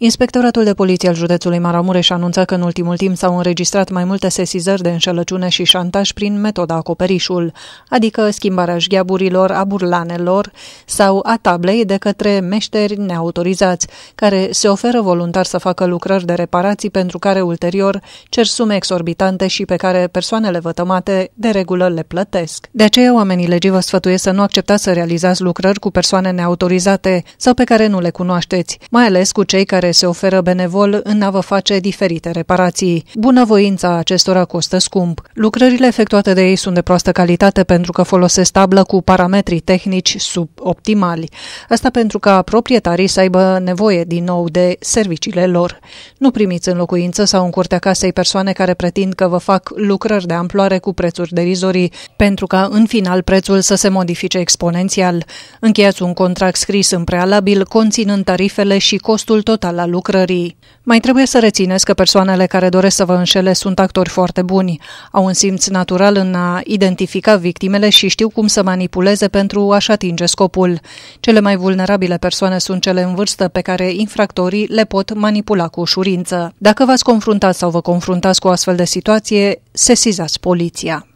Inspectoratul de poliție al județului Maramureș anunță că în ultimul timp s-au înregistrat mai multe sesizări de înșelăciune și șantaj prin metoda acoperișul, adică schimbarea șgheaburilor, a burlanelor sau a tablei de către meșteri neautorizați, care se oferă voluntar să facă lucrări de reparații pentru care ulterior cer sume exorbitante și pe care persoanele vătămate de regulă le plătesc. De aceea oamenii legii vă sfătuiesc să nu acceptați să realizați lucrări cu persoane neautorizate sau pe care nu le cunoașteți, mai ales cu cei care care se oferă benevol în a vă face diferite reparații. Bunăvoința acestora costă scump. Lucrările efectuate de ei sunt de proastă calitate pentru că folosesc tablă cu parametri tehnici suboptimali. Asta pentru ca proprietarii să aibă nevoie din nou de serviciile lor. Nu primiți în locuință sau în curtea casei persoane care pretind că vă fac lucrări de amploare cu prețuri derizorii, pentru ca în final prețul să se modifice exponențial. Încheiați un contract scris în prealabil conținând tarifele și costul total la lucrării. Mai trebuie să rețineți că persoanele care doresc să vă înșele sunt actori foarte buni, au un simț natural în a identifica victimele și știu cum să manipuleze pentru a-și atinge scopul. Cele mai vulnerabile persoane sunt cele în vârstă pe care infractorii le pot manipula cu ușurință. Dacă v-ați confruntat sau vă confruntați cu o astfel de situație, sesizați poliția.